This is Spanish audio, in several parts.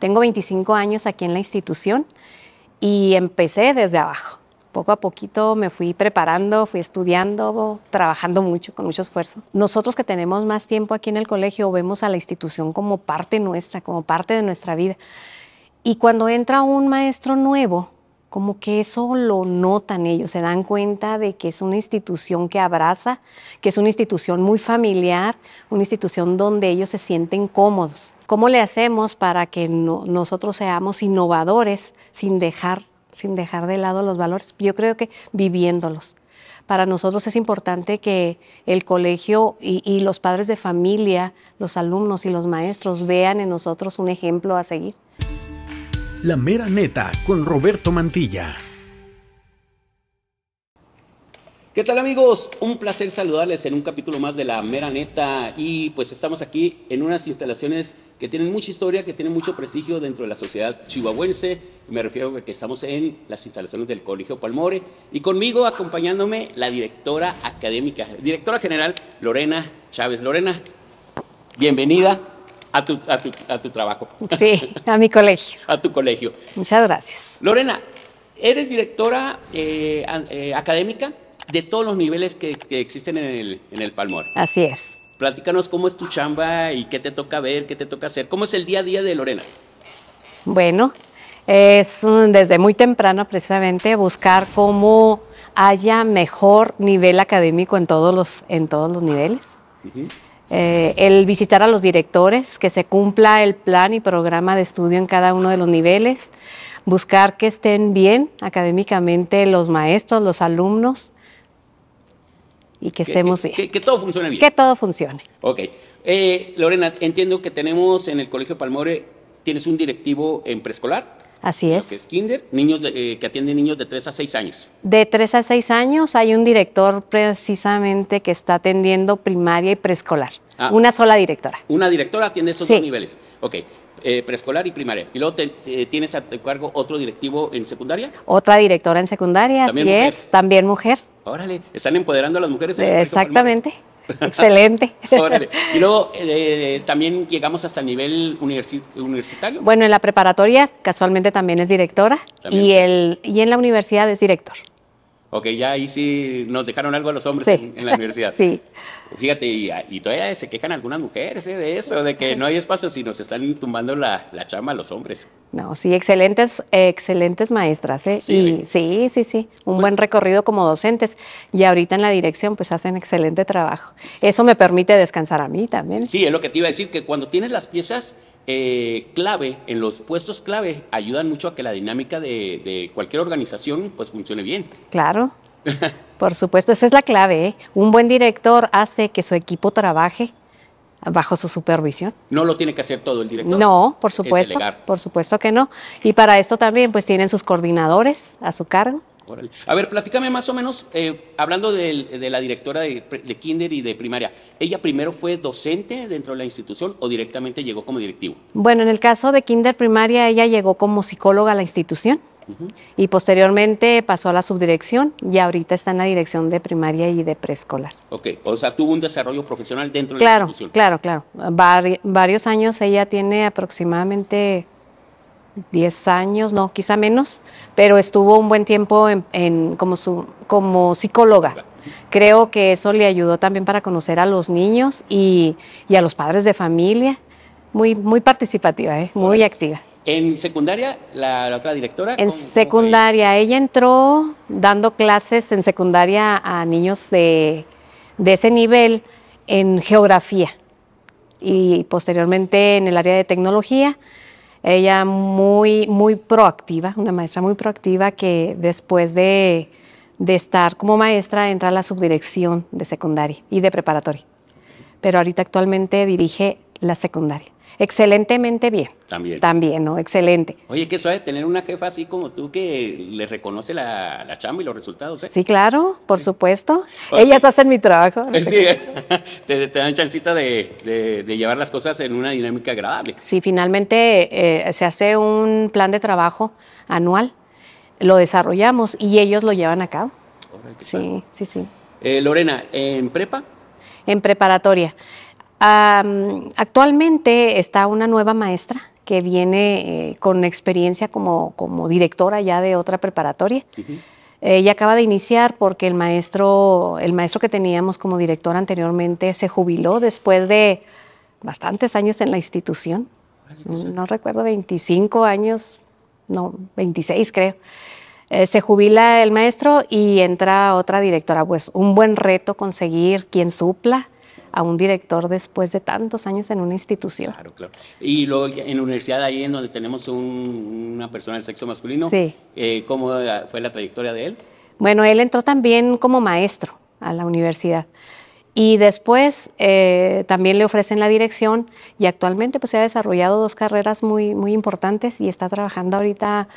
Tengo 25 años aquí en la institución y empecé desde abajo. Poco a poquito me fui preparando, fui estudiando, trabajando mucho, con mucho esfuerzo. Nosotros que tenemos más tiempo aquí en el colegio vemos a la institución como parte nuestra, como parte de nuestra vida. Y cuando entra un maestro nuevo, como que eso lo notan ellos, se dan cuenta de que es una institución que abraza, que es una institución muy familiar, una institución donde ellos se sienten cómodos. ¿Cómo le hacemos para que nosotros seamos innovadores sin dejar, sin dejar de lado los valores? Yo creo que viviéndolos. Para nosotros es importante que el colegio y, y los padres de familia, los alumnos y los maestros vean en nosotros un ejemplo a seguir. La mera neta con Roberto Mantilla. ¿Qué tal amigos? Un placer saludarles en un capítulo más de La Mera Neta y pues estamos aquí en unas instalaciones que tienen mucha historia, que tienen mucho prestigio dentro de la sociedad chihuahuense. Me refiero a que estamos en las instalaciones del Colegio Palmore. Y conmigo, acompañándome, la directora académica, directora general Lorena Chávez. Lorena, bienvenida a tu, trabajo. Sí, a mi colegio. a tu colegio. Muchas gracias. Lorena, eres directora eh, eh, académica de todos los niveles que, existen en el Palmore. Así es. Platícanos cómo es tu chamba y qué te toca ver, qué te toca hacer. ¿Cómo es el día a día de Lorena? Bueno, es mm, desde muy temprano precisamente buscar cómo haya mejor nivel académico en todos los, en todos los niveles. Eh, el visitar a los directores, que se cumpla el plan y programa de estudio en cada uno de los niveles. Buscar que estén bien académicamente los maestros, los alumnos y que, estemos bien. Que, todo funcione bien. Que todo funcione. Ok. Eh, Lorena, entiendo que tenemos en el Colegio Palmore, tienes un directivo en preescolar. Así es. Que es kinder, niños eh, que atiende niños de 3 a 6 años. De 3 a 6 años hay un director precisamente que está atendiendo primaria y preescolar. Ah. una sola directora. Una directora atiende esos dos niveles. Ok. Eh, preescolar y primaria. ¿Y luego tienes a tu cargo otro directivo en secundaria? Otra directora en secundaria, así es, también mujer. Órale, están empoderando a las mujeres. exactamente. Excelente. Órale. Y luego eh, también llegamos hasta el nivel universitario. Bueno, en la preparatoria casualmente también es directora Y, el, y en la universidad es director. Ok, ya ahí sí nos dejaron algo a los hombres en, la universidad. sí. Fíjate, ah, y, todavía se quejan algunas mujeres ¿eh? de eso, de que no hay espacio si nos están tumbando la, la chama a los hombres. No, sí, excelentes, excelentes maestras, ¿eh? Sí, y, sí, sí, sí, un pues buen recorrido como docentes. Y ahorita en la dirección, pues hacen excelente trabajo. Eso me permite descansar a mí también. Sí, es lo que te iba a decir, que cuando tienes las piezas, eh, clave, en los puestos clave, ayudan mucho a que la dinámica de, cualquier organización pues funcione bien. Claro. Por supuesto, esa es la clave. ¿eh? Un buen director hace que su equipo trabaje bajo su supervisión. No lo tiene que hacer todo el director. No, por supuesto. Por supuesto que no. Y para esto también pues tienen sus coordinadores a su cargo a ver, platícame más o menos, eh, hablando de, la directora de, kinder y de primaria, ¿ella primero fue docente dentro de la institución o directamente llegó como directivo? Bueno, en el caso de kinder primaria, ella llegó como psicóloga a la institución y posteriormente pasó a la subdirección y ahorita está en la dirección de primaria y de preescolar. Ok, o sea, tuvo un desarrollo profesional dentro de la institución. Claro, claro, claro. varios años, ella tiene aproximadamente 10 años, no, quizá menos, pero estuvo un buen tiempo como, psicóloga. Creo que eso le ayudó también para conocer a los niños y, a los padres de familia. Muy, muy participativa, ¿eh? muy activa. ¿En secundaria la, otra directora? En secundaria, ella entró dando clases en secundaria a niños de, de ese nivel en geografía y posteriormente en el área de tecnología ella muy, muy proactiva, una maestra muy proactiva que después de, de estar como maestra entra a la subdirección de secundaria y de preparatoria. Pero ahorita actualmente dirige la secundaria. Excelentemente bien. También. También, ¿no? Excelente. Oye, qué suave tener una jefa así como tú que le reconoce la, chamba y los resultados, ¿eh? Sí, claro, por supuesto. Ellas hacen mi trabajo. te, dan chancita de, llevar las cosas en una dinámica agradable. Sí, finalmente eh, se hace un plan de trabajo anual, lo desarrollamos y ellos lo llevan a cabo. sí, sí, sí, eh, Lorena, ¿en prepa? En preparatoria actualmente está una nueva maestra que viene eh, con experiencia como, directora ya de otra preparatoria. y eh, acaba de iniciar porque el maestro, el maestro que teníamos como director anteriormente se jubiló después de bastantes años en la institución. no, recuerdo, 25 años, no, 26 creo. Eh, se jubila el maestro y entra otra directora. Pues un buen reto conseguir quien supla a un director después de tantos años en una institución. Claro, claro. Y luego en la universidad, ahí en donde tenemos una persona del sexo masculino, eh, ¿cómo eh, fue la trayectoria de él? Bueno, él entró también como maestro a la universidad. Y después eh, también le ofrecen la dirección y actualmente pues se ha desarrollado dos carreras muy, muy importantes y está trabajando ahorita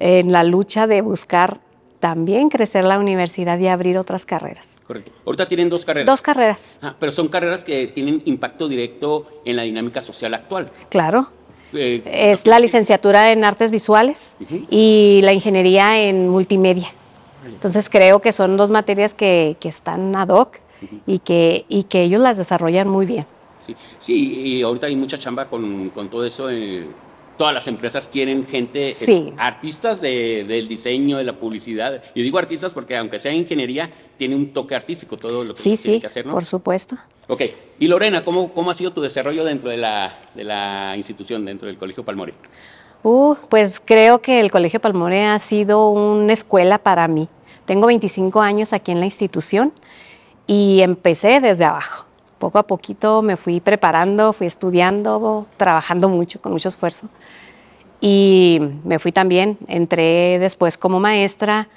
en la lucha de buscar también crecer la universidad y abrir otras carreras. Correcto. Ahorita tienen dos carreras. Dos carreras. Ah, pero son carreras que tienen impacto directo en la dinámica social actual. Claro. Eh, es la licenciatura en artes visuales y la ingeniería en multimedia. Entonces creo que son dos materias que, están ad hoc y, que, que ellos las desarrollan muy bien. Sí, y ahorita hay mucha chamba con, todo eso. en todas las empresas quieren gente, eh, artistas de, del diseño, de la publicidad. Y digo artistas porque aunque sea ingeniería, tiene un toque artístico todo lo que tiene que hacer, ¿no? Por supuesto. Ok. Y Lorena, ¿cómo, cómo ha sido tu desarrollo dentro de la, institución, dentro del Colegio Palmore? Uh, pues creo que el Colegio Palmore ha sido una escuela para mí. Tengo 25 años aquí en la institución y empecé desde abajo poco a poquito me fui preparando, fui estudiando, trabajando mucho, con mucho esfuerzo. Y me fui también, entré después como maestra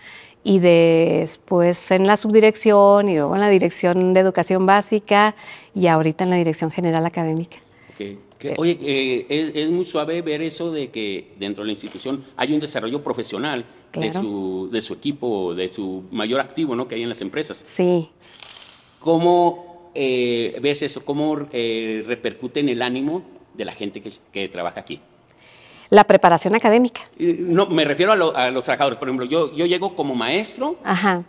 y después en la subdirección y luego en la dirección de educación básica y ahorita en la dirección general académica. Okay. Eh. oye, eh, es, muy suave ver eso de que dentro de la institución hay un desarrollo profesional de, su, equipo, de su mayor activo ¿no? que hay en las empresas. Sí. ¿Cómo eh, ves eso? ¿Cómo eh, repercute en el ánimo de la gente que, trabaja aquí? La preparación académica. No, me refiero a, los trabajadores. Por ejemplo, yo, yo llego como maestro.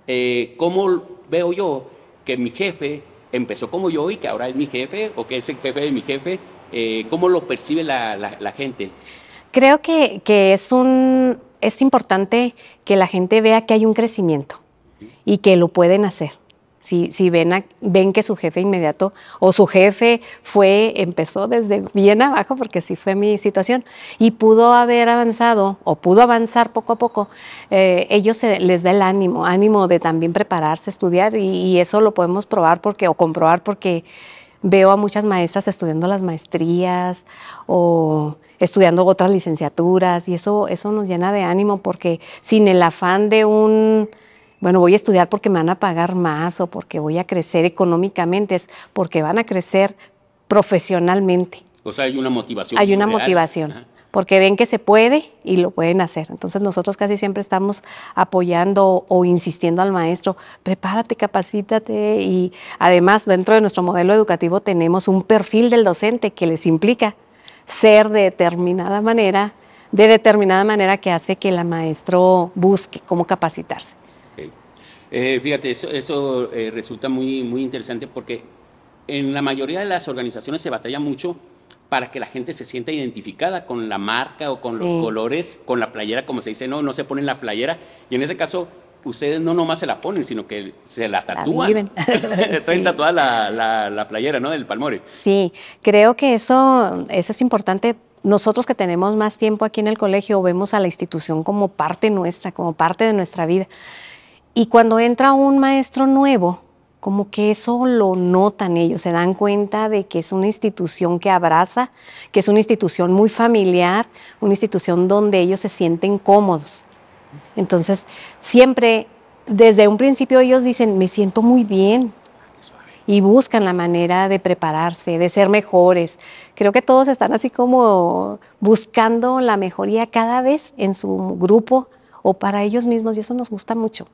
Eh, ¿Cómo veo yo que mi jefe empezó como yo y que ahora es mi jefe o que es el jefe de mi jefe? Eh, ¿Cómo lo percibe la, gente? Creo que, que, es, un, es importante que la gente vea que hay un crecimiento y que lo pueden hacer si, ven, ven que su jefe inmediato o su jefe fue, empezó desde bien abajo, porque así fue mi situación, y pudo haber avanzado o pudo avanzar poco a poco, eh, ellos se, les da el ánimo, ánimo de también prepararse, estudiar, y, y eso lo podemos probar porque, o comprobar porque veo a muchas maestras estudiando las maestrías o estudiando otras licenciaturas y eso, eso nos llena de ánimo porque sin el afán de un bueno, voy a estudiar porque me van a pagar más o porque voy a crecer económicamente, es porque van a crecer profesionalmente. O sea, hay una motivación. Hay una motivación. porque ven que se puede y lo pueden hacer. Entonces nosotros casi siempre estamos apoyando o insistiendo al maestro, prepárate, capacítate y además dentro de nuestro modelo educativo tenemos un perfil del docente que les implica ser de determinada manera, de determinada manera que hace que el maestro busque cómo capacitarse. Eh, fíjate, eso, eh, resulta muy, muy interesante porque en la mayoría de las organizaciones se batalla mucho para que la gente se sienta identificada con la marca o con los colores, con la playera, como se dice, no, no se ponen la playera. Y en ese caso, ustedes no nomás se la ponen, sino que se la tatúan. Está tatuada la, playera, ¿no? Del Palmore. Sí, creo que eso, eso es importante nosotros que tenemos más tiempo aquí en el colegio vemos a la institución como parte nuestra, como parte de nuestra vida. Y cuando entra un maestro nuevo, como que eso lo notan ellos, se dan cuenta de que es una institución que abraza, que es una institución muy familiar, una institución donde ellos se sienten cómodos. Entonces, siempre, desde un principio ellos dicen, me siento muy bien, y buscan la manera de prepararse, de ser mejores. Creo que todos están así como buscando la mejoría cada vez en su grupo o para ellos mismos y eso nos gusta mucho.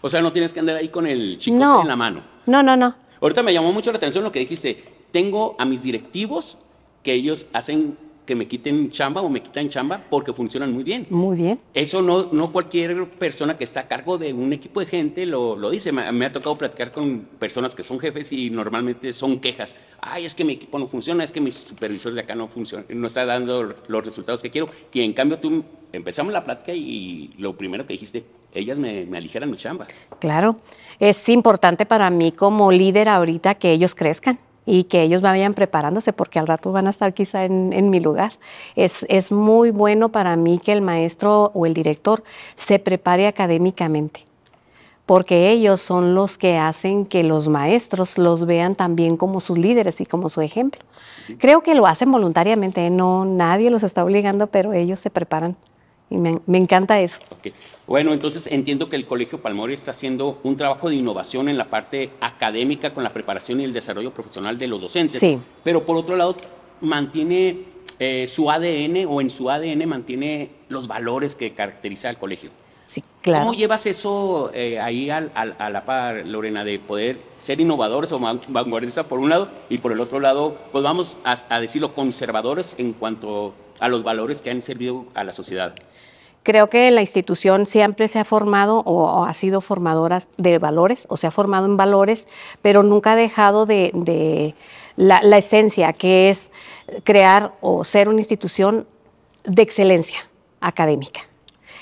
O sea, no tienes que andar ahí con el chicote en la mano. No, no, no. Ahorita me llamó mucho la atención lo que dijiste. Tengo a mis directivos que ellos hacen que me quiten chamba o me quitan chamba porque funcionan muy bien. Muy bien. Eso no, no cualquier persona que está a cargo de un equipo de gente lo, dice. Me, ha tocado platicar con personas que son jefes y normalmente son quejas. Ay, es que mi equipo no funciona, es que mi supervisor de acá no funciona, no está dando los resultados que quiero. Y en cambio tú empezamos la plática y lo primero que dijiste, ellas me, me aligeran mi chamba. Claro, es importante para mí como líder ahorita que ellos crezcan y que ellos vayan preparándose porque al rato van a estar quizá en, mi lugar. Es, es muy bueno para mí que el maestro o el director se prepare académicamente porque ellos son los que hacen que los maestros los vean también como sus líderes y como su ejemplo. Creo que lo hacen voluntariamente, ¿eh? no nadie los está obligando, pero ellos se preparan y me, encanta eso. Bueno, entonces entiendo que el Colegio Palmori está haciendo un trabajo de innovación en la parte académica con la preparación y el desarrollo profesional de los docentes. Sí. Pero por otro lado, mantiene eh, su ADN o en su ADN mantiene los valores que caracteriza al colegio. Sí, claro. ¿Cómo llevas eso eh, ahí a la par, Lorena, de poder ser innovadores o vanguardistas por un lado y por el otro lado, pues vamos a decirlo, conservadores en cuanto a los valores que han servido a la sociedad. Creo que la institución siempre se ha formado o, ha sido formadora de valores o se ha formado en valores, pero nunca ha dejado de, la, esencia que es crear o ser una institución de excelencia académica.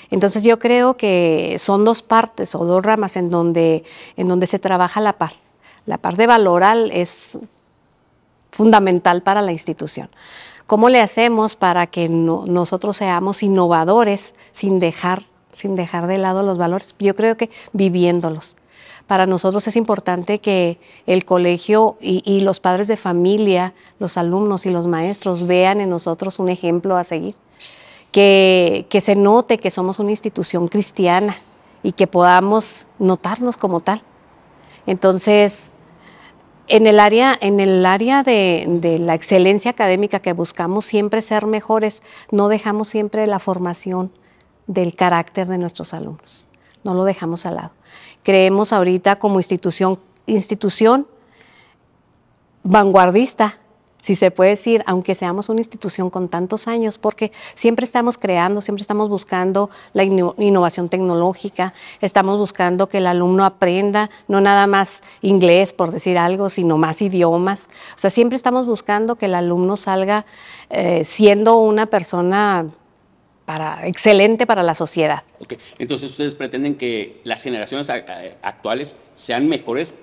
Entonces yo creo que son dos partes o dos ramas en donde, en donde se trabaja la par. La parte valoral es fundamental para la institución ¿Cómo le hacemos para que nosotros seamos innovadores sin dejar, sin dejar de lado los valores? Yo creo que viviéndolos. Para nosotros es importante que el colegio y, los padres de familia, los alumnos y los maestros vean en nosotros un ejemplo a seguir. Que, que se note que somos una institución cristiana y que podamos notarnos como tal. Entonces, en el área, de, la excelencia académica que buscamos siempre ser mejores, no dejamos siempre la formación del carácter de nuestros alumnos. No lo dejamos al lado. Creemos ahorita como institución, institución vanguardista si se puede decir, aunque seamos una institución con tantos años, porque siempre estamos creando, siempre estamos buscando la innovación tecnológica, estamos buscando que el alumno aprenda no nada más inglés, por decir algo, sino más idiomas. O sea, siempre estamos buscando que el alumno salga eh, siendo una persona para, excelente para la sociedad. Entonces, ¿ustedes pretenden que las generaciones actuales sean mejores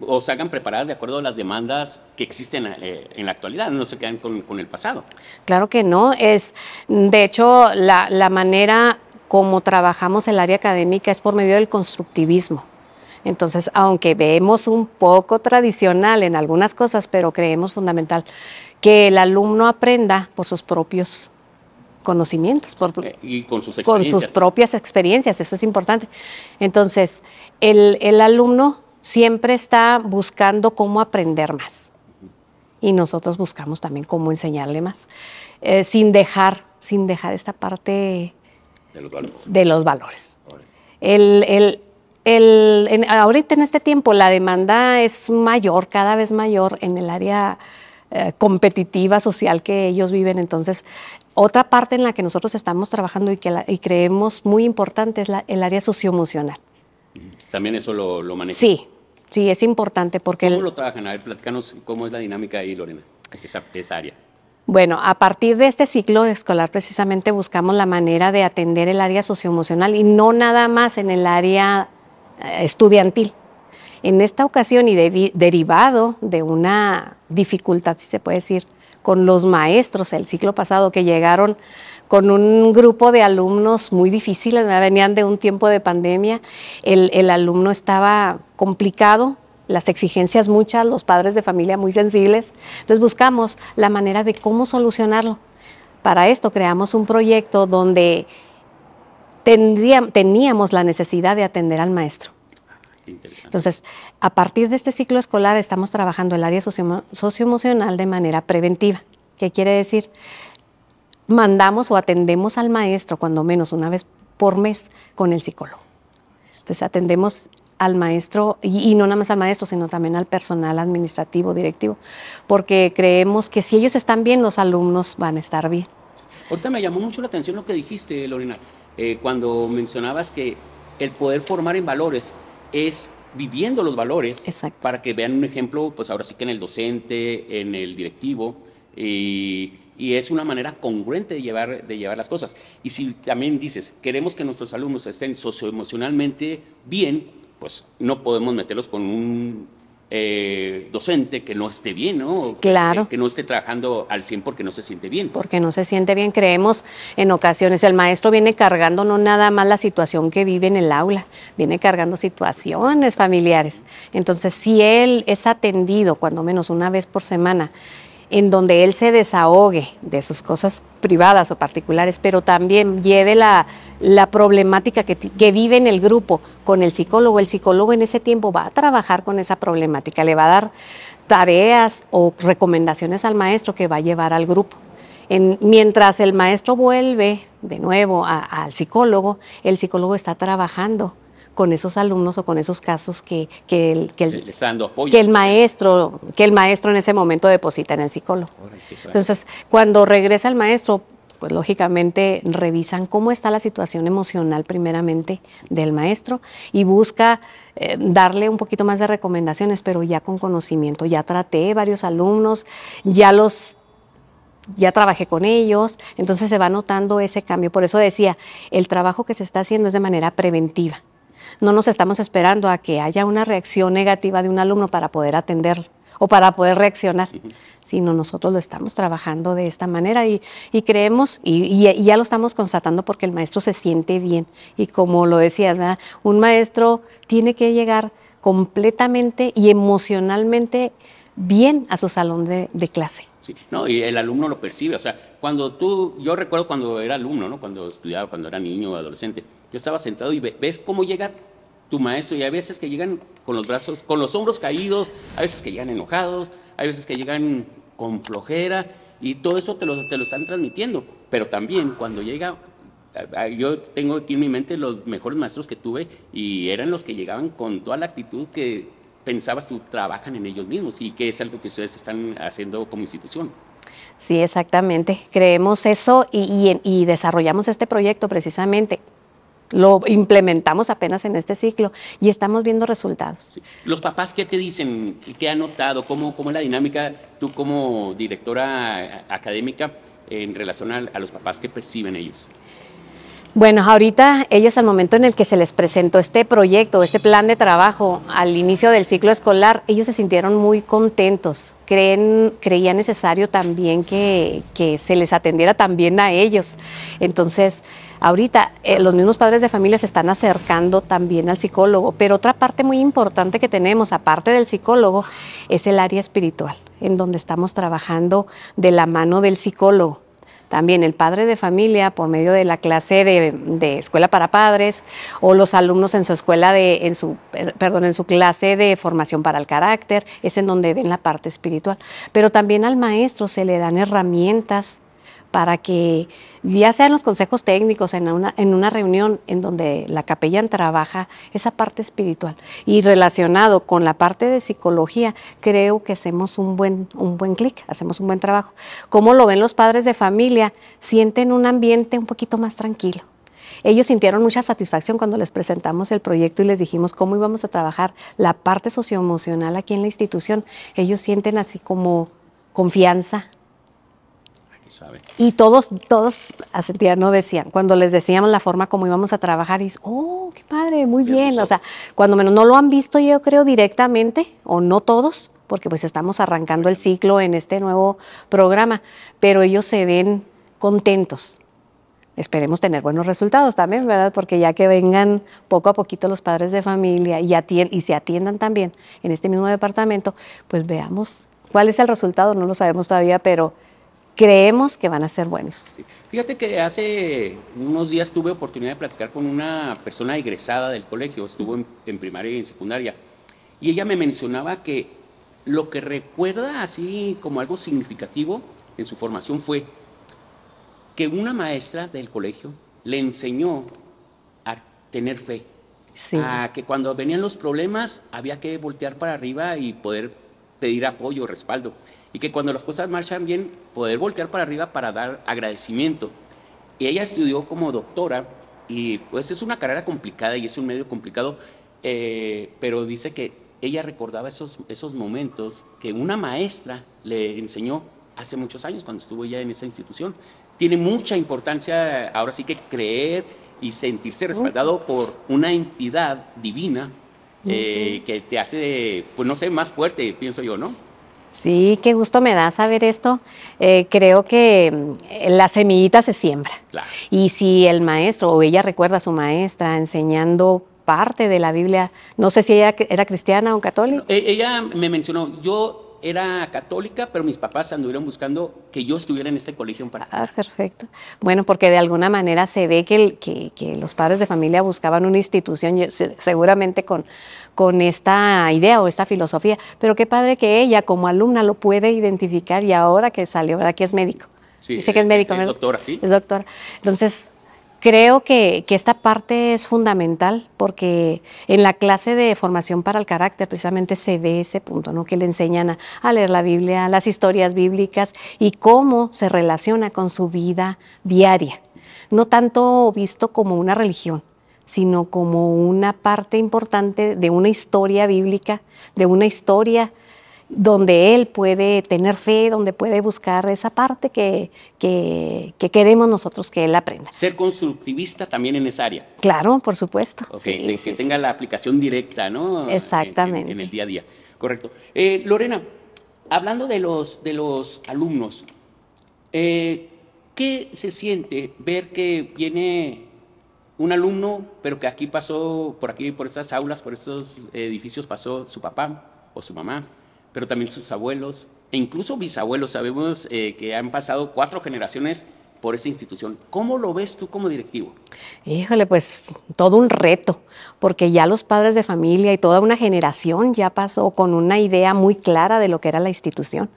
o hagan preparadas de acuerdo a las demandas que existen eh, en la actualidad, no se quedan con, el pasado. Claro que no, es de hecho la, manera como trabajamos el área académica es por medio del constructivismo. Entonces, aunque vemos un poco tradicional en algunas cosas, pero creemos fundamental que el alumno aprenda por sus propios conocimientos por, eh, y con sus, con sus propias experiencias, eso es importante. Entonces, el alumno siempre está buscando cómo aprender más. Y nosotros buscamos también cómo enseñarle más, eh, sin dejar, sin dejar esta parte de los valores. en, ahorita en este tiempo la demanda es mayor, cada vez mayor en el área eh, competitiva social que ellos viven. Entonces, otra parte en la que nosotros estamos trabajando y que creemos muy importante es la, el área socioemocional. También eso lo, lo maneja. Sí, Sí, es importante porque... ¿Cómo lo trabajan? A ver, platícanos cómo es la dinámica ahí, Lorena, esa, área. Bueno, a partir de este ciclo escolar precisamente buscamos la manera de atender el área socioemocional y no nada más en el área eh, estudiantil. En esta ocasión y derivado de una dificultad, si se puede decir, con los maestros el ciclo pasado que llegaron con un grupo de alumnos muy difíciles, venían de un tiempo de pandemia, el, alumno estaba complicado, las exigencias muchas, los padres de familia muy sensibles. Entonces buscamos la manera de cómo solucionarlo. Para esto creamos un proyecto donde teníamos la necesidad de atender al maestro. Entonces, a partir de este ciclo escolar estamos trabajando el área socioemocional de manera preventiva. ¿Qué quiere decir? mandamos o atendemos al maestro cuando menos una vez por mes con el psicólogo. Entonces atendemos al maestro y, no nada más al maestro, sino también al personal administrativo, directivo, porque creemos que si ellos están bien, los alumnos van a estar bien. Ahorita me llamó mucho la atención lo que dijiste, Lorena, eh, cuando mencionabas que el poder formar en valores es viviendo los valores para que vean un ejemplo, pues ahora sí que en el docente, en el directivo, y y es una manera congruente de llevar, de llevar las cosas. Y si también dices, queremos que nuestros alumnos estén socioemocionalmente bien, pues no podemos meterlos con un eh, docente que no esté bien, ¿no? Claro. Que, que, no esté trabajando al 100 porque no se siente bien. Porque no se siente bien, creemos en ocasiones. El maestro viene cargando no nada más la situación que vive en el aula, viene cargando situaciones familiares. Entonces, si él es atendido, cuando menos una vez por semana, en donde él se desahogue de sus cosas privadas o particulares, pero también lleve la, problemática que, que, vive en el grupo con el psicólogo. El psicólogo en ese tiempo va a trabajar con esa problemática, le va a dar tareas o recomendaciones al maestro que va a llevar al grupo. mientras el maestro vuelve de nuevo al psicólogo, el psicólogo está trabajando con esos alumnos o con esos casos que, el, que, el, maestro, que el maestro en ese momento deposita en el psicólogo. Entonces, cuando regresa el maestro, pues lógicamente revisan cómo está la situación emocional primeramente del maestro y busca eh, darle un poquito más de recomendaciones, pero ya con conocimiento. Ya traté varios alumnos, ya los ya trabajé con ellos, entonces se va notando ese cambio. Por eso decía, el trabajo que se está haciendo es de manera preventiva no nos estamos esperando a que haya una reacción negativa de un alumno para poder atender o para poder reaccionar, sino nosotros lo estamos trabajando de esta manera y, creemos, y, ya lo estamos constatando porque el maestro se siente bien. Y como lo decías, un maestro tiene que llegar completamente y emocionalmente bien a su salón de, clase. Sí, no, y el alumno lo percibe, o sea, cuando tú, yo recuerdo cuando era alumno, ¿no? Cuando estudiaba, cuando era niño o adolescente, yo estaba sentado y ves cómo llega tu maestro y a veces que llegan con los brazos, con los hombros caídos, a veces que llegan enojados, hay veces que llegan con flojera y todo eso te lo, están transmitiendo. Pero también cuando llega, yo tengo aquí en mi mente los mejores maestros que tuve y eran los que llegaban con toda la actitud que pensabas tú trabajan en ellos mismos y que es algo que ustedes están haciendo como institución. Sí, exactamente. Creemos eso y desarrollamos este proyecto precisamente lo implementamos apenas en este ciclo y estamos viendo resultados. ¿Los papás qué te dicen? ¿Qué han notado? ¿Cómo, cómo es la dinámica? Tú como directora académica en relación a, los papás, que perciben ellos? Bueno, ahorita ellos al momento en el que se les presentó este proyecto, este plan de trabajo al inicio del ciclo escolar, ellos se sintieron muy contentos. Creen, creía necesario también que, que se les atendiera también a ellos. Entonces, Ahorita eh, los mismos padres de familia se están acercando también al psicólogo, pero otra parte muy importante que tenemos, aparte del psicólogo, es el área espiritual, en donde estamos trabajando de la mano del psicólogo. También el padre de familia, por medio de la clase de, de escuela para padres, o los alumnos en su escuela de, en su, perdón, en su clase de formación para el carácter, es en donde ven la parte espiritual. Pero también al maestro se le dan herramientas para que ya sean los consejos técnicos, en una, en una reunión en donde la capellán trabaja esa parte espiritual y relacionado con la parte de psicología, creo que hacemos un buen, un buen clic, hacemos un buen trabajo. Como lo ven los padres de familia? Sienten un ambiente un poquito más tranquilo. Ellos sintieron mucha satisfacción cuando les presentamos el proyecto y les dijimos cómo íbamos a trabajar la parte socioemocional aquí en la institución. Ellos sienten así como confianza, y todos, todos a no decían, cuando les decíamos la forma como íbamos a trabajar, y oh, qué padre, muy bien. O sea, cuando menos no lo han visto, yo creo, directamente, o no todos, porque pues estamos arrancando el ciclo en este nuevo programa, pero ellos se ven contentos. Esperemos tener buenos resultados también, ¿verdad? Porque ya que vengan poco a poquito los padres de familia y, y se atiendan también en este mismo departamento, pues veamos cuál es el resultado, no lo sabemos todavía, pero creemos que van a ser buenos. Fíjate que hace unos días tuve oportunidad de platicar con una persona egresada del colegio, estuvo en, primaria y en secundaria, y ella me mencionaba que lo que recuerda así como algo significativo en su formación fue que una maestra del colegio le enseñó a tener fe, a que cuando venían los problemas había que voltear para arriba y poder pedir apoyo, respaldo y que cuando las cosas marchan bien, poder voltear para arriba para dar agradecimiento. Y ella estudió como doctora y pues es una carrera complicada y es un medio complicado, eh, pero dice que ella recordaba esos, esos momentos que una maestra le enseñó hace muchos años cuando estuvo ya en esa institución. Tiene mucha importancia ahora sí que creer y sentirse respaldado por una entidad divina eh, que te hace, pues no sé, más fuerte, pienso yo, ¿no? Sí, qué gusto me da saber esto. Eh, creo que mm, la semillita se siembra. Y si el maestro o ella recuerda a su maestra enseñando parte de la Biblia, no sé si ella era cristiana o católica. E, ella me mencionó, yo era católica, pero mis papás anduvieron buscando que yo estuviera en este colegio en particular. Ah, perfecto. Bueno, porque de alguna manera se ve que, que, los padres de familia buscaban una institución seguramente con, con esta idea o esta filosofía, pero qué padre que ella como alumna lo puede identificar y ahora que salió, ¿verdad? Que es médico. Sí, Dice que es médico. Es, es doctora, sí. Es doctora. Entonces, Creo que, esta parte es fundamental porque en la clase de formación para el carácter precisamente se ve ese punto, ¿no? que le enseñan a, a leer la Biblia, las historias bíblicas y cómo se relaciona con su vida diaria. No tanto visto como una religión, sino como una parte importante de una historia bíblica, de una historia donde él puede tener fe, donde puede buscar esa parte que, que, queremos nosotros que él aprenda. Ser constructivista también en esa área. Claro, por supuesto. que tenga la aplicación directa, ¿no? Exactamente. En, el día a día, correcto. Eh, Lorena, hablando de los, alumnos, eh, ¿qué se siente ver que viene un alumno, pero que aquí pasó, por aquí, por estas aulas, por estos edificios pasó su papá o su mamá? pero también sus abuelos e incluso bisabuelos. Sabemos eh, que han pasado cuatro generaciones por esa institución. ¿Cómo lo ves tú como directivo? Híjole, pues todo un reto, porque ya los padres de familia y toda una generación ya pasó con una idea muy clara de lo que era la institución.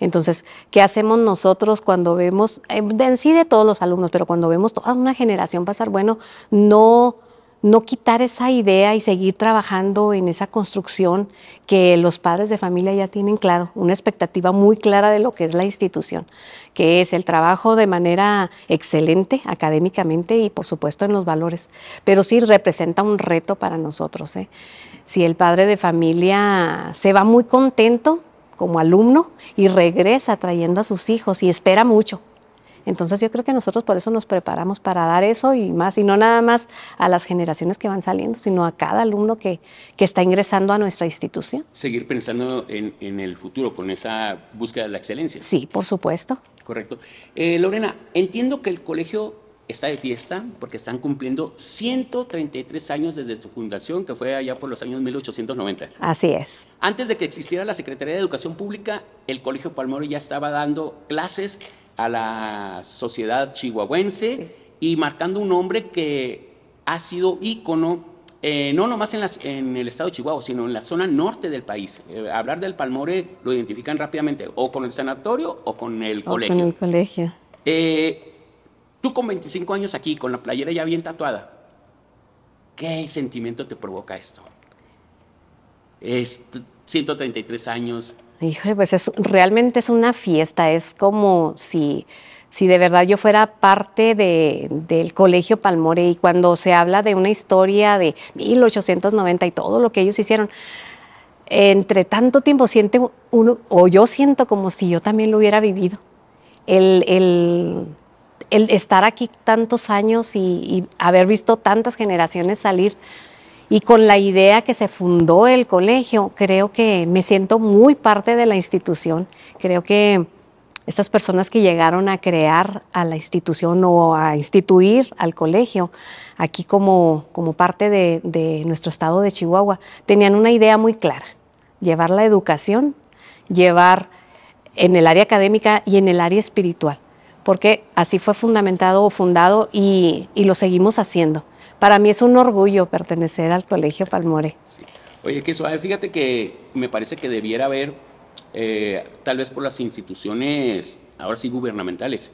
Entonces, ¿qué hacemos nosotros cuando vemos, eh, en sí de todos los alumnos, pero cuando vemos toda una generación pasar, bueno, no no quitar esa idea y seguir trabajando en esa construcción que los padres de familia ya tienen claro, una expectativa muy clara de lo que es la institución, que es el trabajo de manera excelente académicamente y por supuesto en los valores, pero sí representa un reto para nosotros. ¿eh? Si el padre de familia se va muy contento como alumno y regresa trayendo a sus hijos y espera mucho entonces yo creo que nosotros por eso nos preparamos para dar eso y más, y no nada más a las generaciones que van saliendo, sino a cada alumno que, está ingresando a nuestra institución. Seguir pensando en, el futuro con esa búsqueda de la excelencia. Sí, por supuesto. Correcto. Eh, Lorena, entiendo que el colegio está de fiesta porque están cumpliendo 133 años desde su fundación, que fue allá por los años 1890. Así es. Antes de que existiera la Secretaría de Educación Pública, el Colegio Palmero ya estaba dando clases a la sociedad chihuahuense y marcando un hombre que ha sido ícono, eh, no nomás en, las, en, el estado de Chihuahua, sino en la zona norte del país. Eh, hablar del Palmore lo identifican rápidamente, o con el sanatorio o con el colegio. el colegio. Eh, tú con 25 años aquí, con la playera ya bien tatuada, ¿qué sentimiento te provoca esto? Es 133 años, Híjole, pues es, realmente es una fiesta, es como si, si de verdad yo fuera parte del Colegio Palmore y cuando se habla de una historia de 1890 y todo lo que ellos hicieron, entre tanto tiempo siente uno, o yo siento como si yo también lo hubiera vivido, el, estar aquí tantos años y, y haber visto tantas generaciones salir y con la idea que se fundó el colegio, creo que me siento muy parte de la institución. Creo que estas personas que llegaron a crear a la institución o a instituir al colegio aquí como, parte de, nuestro estado de Chihuahua, tenían una idea muy clara, llevar la educación, llevar en el área académica y en el área espiritual, porque así fue fundamentado o fundado y lo seguimos haciendo para mí es un orgullo pertenecer al Colegio Palmore. Oye, que suave, fíjate que me parece que debiera haber, eh, tal vez por las instituciones, ahora sí gubernamentales,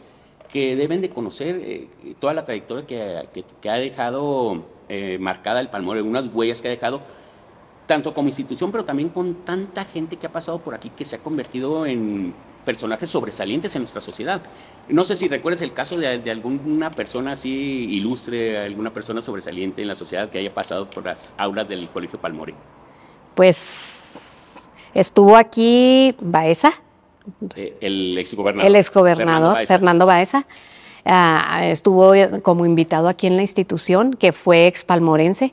que deben de conocer eh, toda la trayectoria que, ha dejado eh, marcada el Palmore, unas huellas que ha dejado, tanto como institución, pero también con tanta gente que ha pasado por aquí, que se ha convertido en personajes sobresalientes en nuestra sociedad. No sé si recuerdas el caso de, alguna persona así ilustre, alguna persona sobresaliente en la sociedad que haya pasado por las aulas del Colegio Palmore. Pues estuvo aquí Baeza. Eh, el exgobernador. El Fernando, Baeza. Ah, estuvo como invitado aquí en la institución, que fue expalmorense.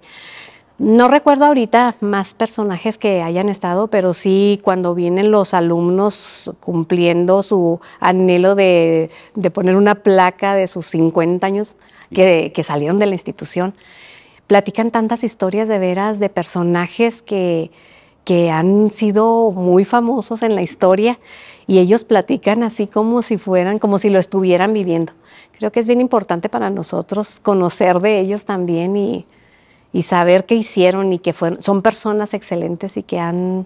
No recuerdo ahorita más personajes que hayan estado, pero sí cuando vienen los alumnos cumpliendo su anhelo de, poner una placa de sus 50 años que, que, salieron de la institución, platican tantas historias de veras de personajes que, que han sido muy famosos en la historia y ellos platican así como si fueran, como si lo estuvieran viviendo. Creo que es bien importante para nosotros conocer de ellos también y, y saber qué hicieron y que son personas excelentes y que han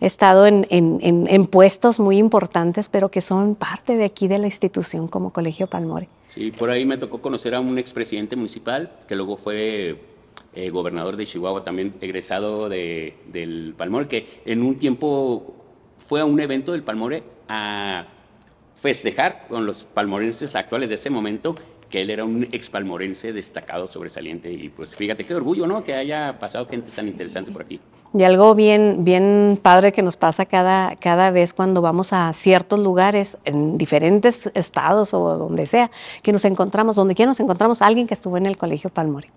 estado en, puestos muy importantes, pero que son parte de aquí de la institución como Colegio Palmore. Sí, por ahí me tocó conocer a un expresidente municipal que luego fue eh, gobernador de Chihuahua, también egresado del Palmore, que en un tiempo fue a un evento del Palmore a festejar con los palmorenses actuales de ese momento que él era un expalmorense destacado, sobresaliente. Y pues fíjate qué orgullo, ¿no? Que haya pasado gente tan interesante por aquí. Y algo bien, bien padre que nos pasa cada, cada vez cuando vamos a ciertos lugares, en diferentes estados o donde sea, que nos encontramos, donde quiera nos encontramos, alguien que estuvo en el Colegio Palmore.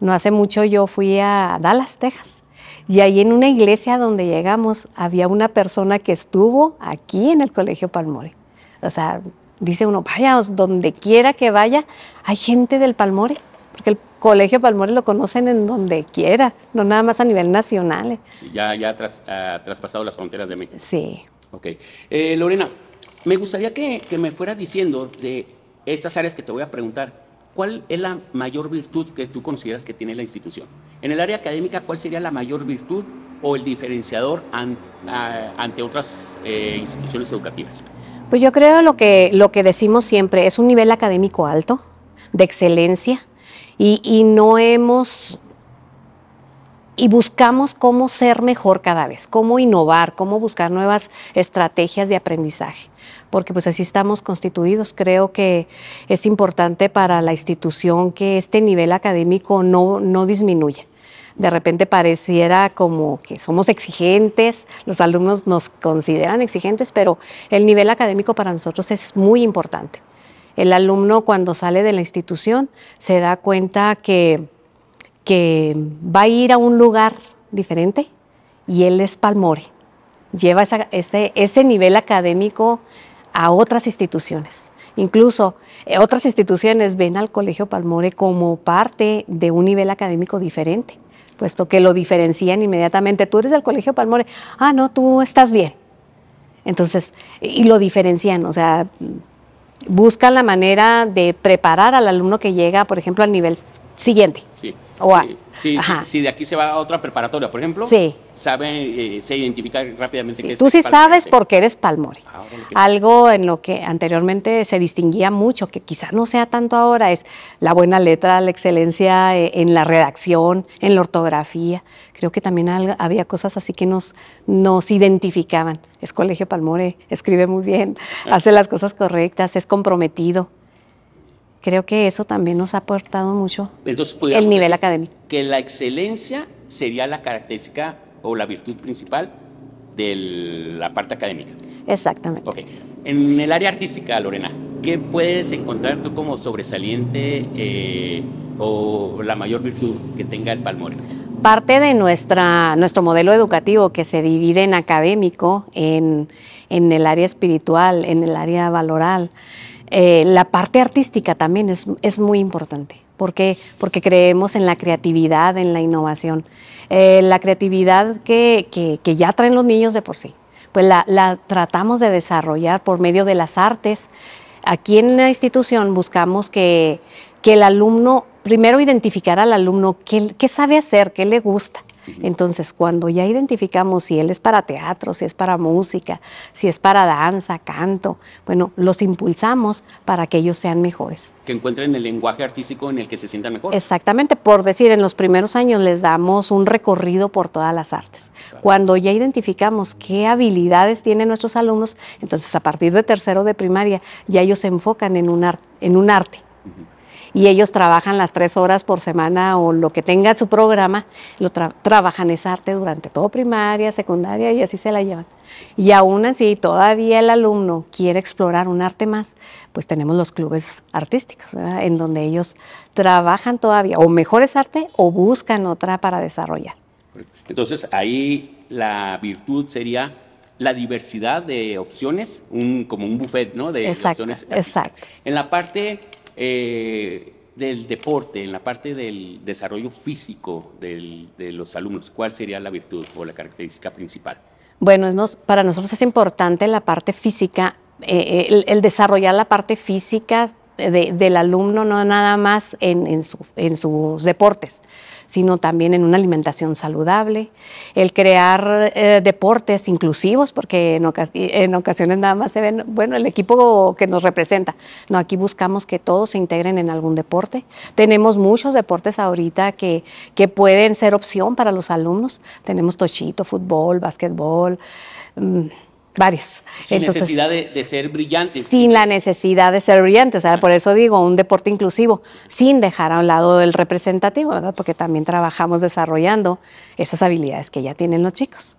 No hace mucho yo fui a Dallas, Texas. Y ahí en una iglesia donde llegamos había una persona que estuvo aquí en el Colegio Palmore. O sea, dice uno, vaya, donde quiera que vaya, hay gente del Palmore, porque el Colegio Palmore lo conocen en donde quiera, no nada más a nivel nacional. Sí, ya, ya ha traspasado las fronteras de México. Sí. Ok. Eh, Lorena, me gustaría que, que me fueras diciendo de estas áreas que te voy a preguntar, ¿cuál es la mayor virtud que tú consideras que tiene la institución? En el área académica, ¿cuál sería la mayor virtud o el diferenciador ante otras eh, instituciones educativas? Pues yo creo lo que, lo que decimos siempre, es un nivel académico alto, de excelencia, y, no hemos y buscamos cómo ser mejor cada vez, cómo innovar, cómo buscar nuevas estrategias de aprendizaje, porque pues así estamos constituidos. Creo que es importante para la institución que este nivel académico no, no disminuya de repente pareciera como que somos exigentes, los alumnos nos consideran exigentes, pero el nivel académico para nosotros es muy importante. El alumno cuando sale de la institución se da cuenta que, que va a ir a un lugar diferente y él es palmore, lleva ese, ese nivel académico a otras instituciones. Incluso eh, otras instituciones ven al Colegio Palmore como parte de un nivel académico diferente puesto que lo diferencian inmediatamente. Tú eres del Colegio Palmore, ah, no, tú estás bien. Entonces, y lo diferencian, o sea, buscan la manera de preparar al alumno que llega, por ejemplo, al nivel siguiente. Sí. O de aquí se va a otra preparatoria, por ejemplo, sí. saben, eh, se identifica rápidamente que Tú sí sabes porque eres Palmore. Ah, Algo en lo que anteriormente se distinguía mucho, que quizás no sea tanto ahora, es la buena letra, la excelencia eh, en la redacción, en la ortografía. Creo que también había cosas así que nos identificaban. Es Colegio Palmore, escribe muy bien, hace las cosas correctas, es comprometido creo que eso también nos ha aportado mucho el nivel académico. Que la excelencia sería la característica o la virtud principal de la parte académica. Exactamente. Okay. En el área artística, Lorena, ¿qué puedes encontrar tú como sobresaliente eh, o la mayor virtud que tenga el Palmore? Parte de nuestra, nuestro modelo educativo que se divide en académico, en, en el área espiritual, en el área valoral. Eh, la parte artística también es, muy importante. Porque creemos en la creatividad, en la innovación. Eh, la creatividad que, ya traen los niños de por sí, pues la, tratamos de desarrollar por medio de las artes. Aquí en la institución buscamos que, que el alumno primero identificar al alumno qué, qué, sabe hacer, qué le gusta, entonces, cuando ya identificamos si él es para teatro, si es para música, si es para danza, canto, bueno, los impulsamos para que ellos sean mejores. Que encuentren el lenguaje artístico en el que se sientan mejor. Exactamente, por decir, en los primeros años les damos un recorrido por todas las artes. Cuando ya identificamos qué habilidades tienen nuestros alumnos, entonces a partir de tercero de primaria ya ellos se enfocan en un, arte y ellos trabajan las tres horas por semana o lo que tenga su programa, lo trabajan esa arte durante todo primaria, secundaria y así se la llevan. Y aún así, todavía el alumno quiere explorar un arte más, pues tenemos los clubes artísticos, ¿verdad? en donde ellos trabajan todavía o mejores arte o buscan otra para desarrollar. Entonces ahí la virtud sería la diversidad de opciones, como un buffet ¿no? de, opciones. Exacto. En la parte eh, del deporte, en la parte del desarrollo físico de los alumnos, ¿cuál sería la virtud o la característica principal? Bueno, para nosotros es importante la parte física, eh, el, el desarrollar la parte física del alumno, no nada más en, sus deportes, sino también en una alimentación saludable, el crear eh, deportes inclusivos, porque en, ocasiones nada más se ven, bueno, el equipo que nos representa. No, aquí buscamos que todos se integren en algún deporte. Tenemos muchos deportes ahorita que, que pueden ser opción para los alumnos. Tenemos tochito, fútbol, básquetbol. Mm, varias. Sin necesidad de, ser brillante. Sin la necesidad de ser brillante, ¿sabes? por eso digo, un deporte inclusivo, sin dejar a un lado el representativo, ¿verdad? Porque también trabajamos desarrollando esas habilidades que ya tienen los chicos.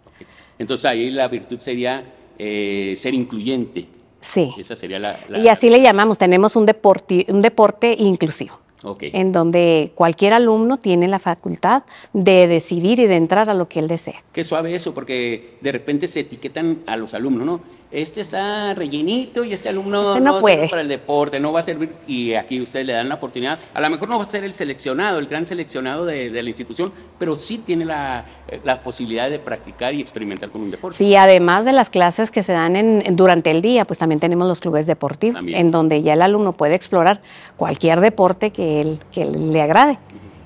Entonces ahí la virtud sería eh, ser incluyente. Sí. Esa sería la, y así le llamamos, tenemos un deporte inclusivo. En donde cualquier alumno tiene la facultad de decidir y de entrar a lo que él desea. Qué suave eso, porque de repente se etiquetan a los alumnos, ¿no? este está rellenito y este alumno este no, es puede. para el deporte, no va a servir. Y aquí ustedes le dan la oportunidad. A lo mejor no va a ser el seleccionado, el gran seleccionado de, la institución, pero sí tiene eh, la, posibilidad de practicar y experimentar con un deporte. Sí, además de las clases que se dan durante el día, pues también tenemos los clubes deportivos, en donde ya el alumno puede explorar cualquier deporte que, le agrade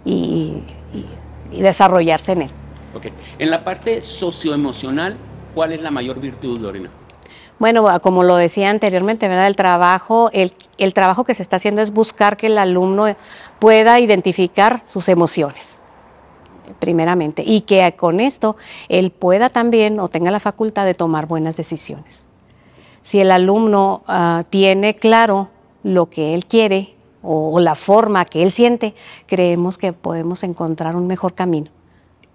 y, desarrollarse en él. Okay. En la parte socioemocional, ¿cuál es la mayor virtud, Lorena? Bueno, como lo decía anteriormente, ¿verdad? El trabajo, el, trabajo que se está haciendo es buscar que el alumno pueda identificar sus emociones primeramente, y que con esto él pueda también o tenga la facultad de tomar buenas decisiones. Si el alumno ah, tiene claro lo que él quiere o la forma que él siente, creemos que podemos encontrar un mejor camino.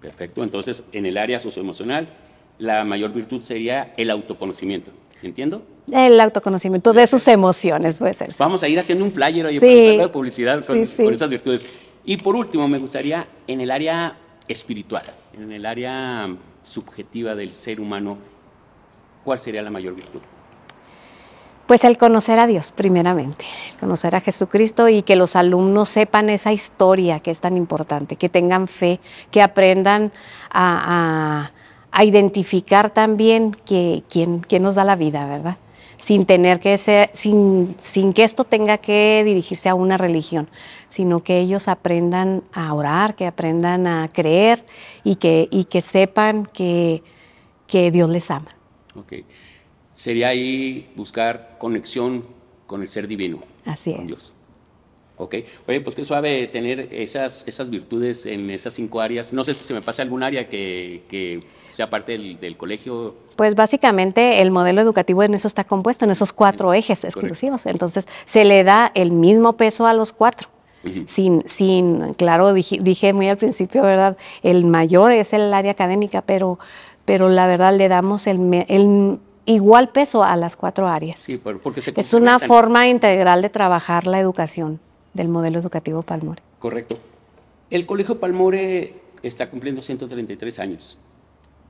Perfecto, entonces en el área socioemocional la mayor virtud sería el autoconocimiento. ¿Entiendo? El autoconocimiento de sus emociones, puede ser. Vamos a ir haciendo un flyer hoy para hacer publicidad con, esas virtudes. Y por último, me gustaría en el área espiritual, en el área subjetiva del ser humano, ¿cuál sería la mayor virtud? Pues el conocer a Dios, primeramente, conocer a Jesucristo y que los alumnos sepan esa historia que es tan importante, que tengan fe, que aprendan a a identificar también que, quién, nos da la vida, ¿verdad? Sin tener que ser, sin, sin que esto tenga que dirigirse a una religión, sino que ellos aprendan a orar, que aprendan a creer y que, y que sepan que, que Dios les ama. Okay. Sería ahí buscar conexión con el ser divino. Así es. Dios. Oye, pues qué suave tener esas, virtudes en esas cinco áreas. No sé si se me pasa algún área que, sea parte del, colegio. Pues básicamente el modelo educativo en eso está compuesto, en esos cuatro ejes exclusivos. Entonces se le da el mismo peso a los cuatro. Sin, sin, claro, dije, muy al principio, ¿verdad? El mayor es el área académica, pero, pero la verdad le damos el, igual peso a las cuatro áreas. Sí, porque Es una forma integral de trabajar la educación del modelo educativo Palmore. Correcto. El Colegio Palmore está cumpliendo 133 años.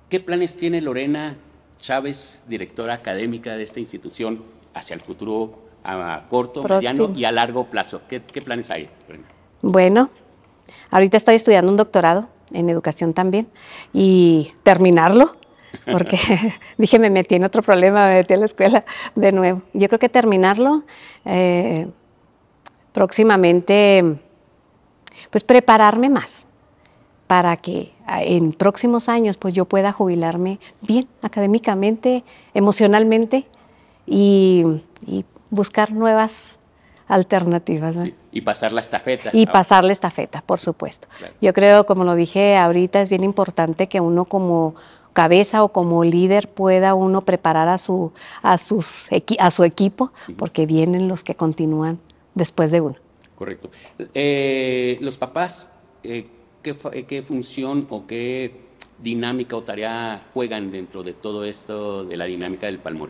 ¿Qué planes tiene Lorena Chávez, directora académica de esta institución, hacia el futuro a corto, mediano y a largo plazo? ¿Qué, planes hay, Lorena? Bueno, ahorita estoy estudiando un doctorado en educación también y terminarlo porque dije, me metí en otro problema, me metí a la escuela de nuevo. Yo creo que terminarlo, eh, próximamente, pues prepararme más para que ah, en próximos años pues yo pueda jubilarme bien académicamente, emocionalmente y, buscar nuevas alternativas. y pasar la estafeta. Y pasar la estafeta, por supuesto. Yo creo, como lo dije ahorita, es bien importante que uno como cabeza o como líder pueda uno preparar a su, a su equipo, porque vienen los que continúan después de uno. Correcto. Eh, los papás, eh, ¿qué, eh, ¿qué, función o qué dinámica o tarea juegan dentro de todo esto de la dinámica del palmón?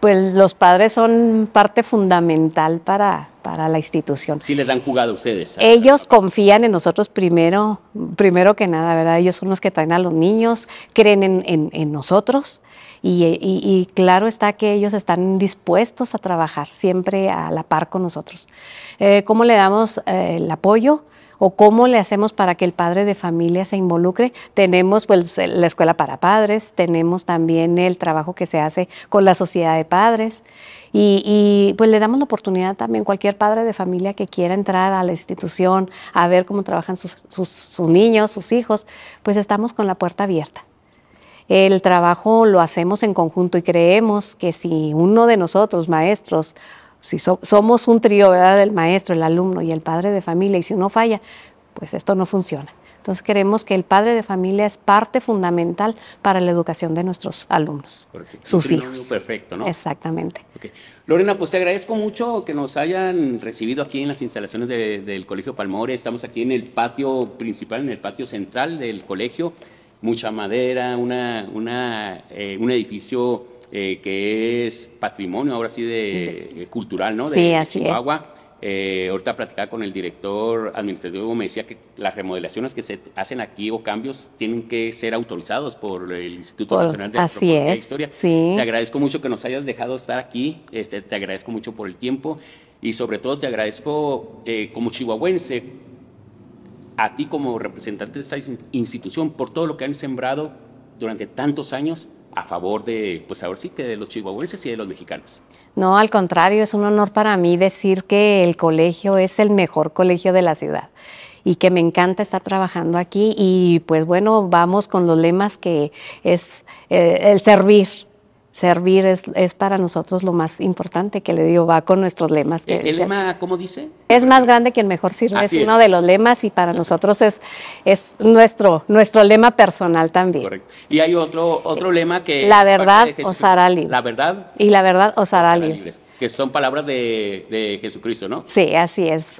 Pues los padres son parte fundamental para, para la institución. Sí les han jugado ustedes. Ellos confían en nosotros primero, primero que nada, ¿verdad? Ellos son los que traen a los niños, creen en, en nosotros, y, claro está que ellos están dispuestos a trabajar siempre a la par con nosotros. Eh, ¿Cómo le damos eh, el apoyo? o cómo le hacemos para que el padre de familia se involucre. Tenemos pues, la escuela para padres, tenemos también el trabajo que se hace con la sociedad de padres y, pues le damos la oportunidad también cualquier padre de familia que quiera entrar a la institución a ver cómo trabajan sus niños, sus hijos, pues estamos con la puerta abierta. El trabajo lo hacemos en conjunto y creemos que si uno de nosotros, maestros, si somos un trío, ¿verdad? El maestro, el alumno y el padre de familia, y si uno falla, pues esto no funciona. Entonces creemos que el padre de familia es parte fundamental para la educación de nuestros alumnos, sus hijos. Perfecto, ¿no? Exactamente. Lorena, pues te agradezco mucho que nos hayan recibido aquí en las instalaciones del Colegio Palmore. Estamos aquí en el patio principal, en el patio central del colegio mucha madera, una, una, eh, un edificio eh, que es patrimonio ahora sí de eh, cultural, ¿no? De, Chihuahua. Eh, ahorita platicaba con el director administrativo, me decía que las remodelaciones que se hacen aquí o cambios tienen que ser autorizados por el Instituto Nacional de así e Historia. Te agradezco mucho que nos hayas dejado estar aquí, este, te agradezco mucho por el tiempo y sobre todo te agradezco como chihuahuense a ti como representante de esta institución por todo lo que han sembrado durante tantos años a favor de, pues ahora sí que de los chihuahuenses y de los mexicanos. No, al contrario, es un honor para mí decir que el colegio es el mejor colegio de la ciudad y que me encanta estar trabajando aquí y pues bueno, vamos con los lemas que es eh, el servir, servir es, es, para nosotros lo más importante que le digo, va con nuestros lemas. ¿El, lema cómo dice? Es más grande que el mejor sirve, es uno de los lemas y para nosotros es, es nuestro, nuestro lema personal también. Correcto. Y hay otro, otro lema que... La verdad os hará La verdad. Y la verdad os hará que son palabras de, Jesucristo, ¿no? Sí, así es.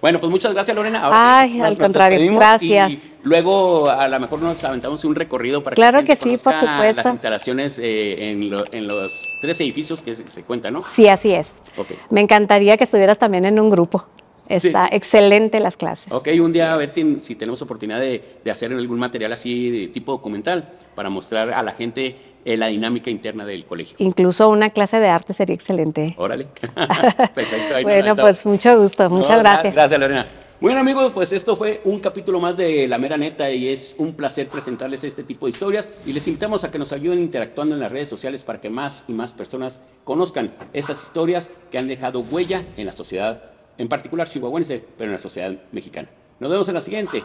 Bueno, pues muchas gracias, Lorena. Ay, al contrario, gracias. luego a lo mejor nos aventamos un recorrido para claro que, sí, por supuesto. las instalaciones eh, en, en, los tres edificios que se, cuentan, ¿no? Sí, así es. Me encantaría que estuvieras también en un grupo. Está excelente las clases. Ok, un día a ver si, tenemos oportunidad de, hacer algún material así de tipo documental para mostrar a la gente eh, la dinámica interna del colegio. Incluso una clase de arte sería excelente. Órale. Perfecto. bueno, pues mucho gusto. Muchas gracias. Gracias, Lorena. Bueno amigos, pues esto fue un capítulo más de La Mera Neta y es un placer presentarles este tipo de historias y les invitamos a que nos ayuden interactuando en las redes sociales para que más y más personas conozcan esas historias que han dejado huella en la sociedad en particular chihuahuense, pero en la sociedad mexicana. Nos vemos en la siguiente.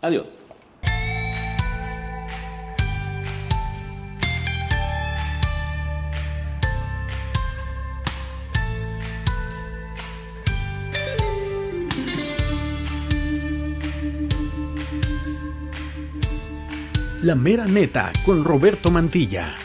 Adiós. La Mera Neta con Roberto Mantilla.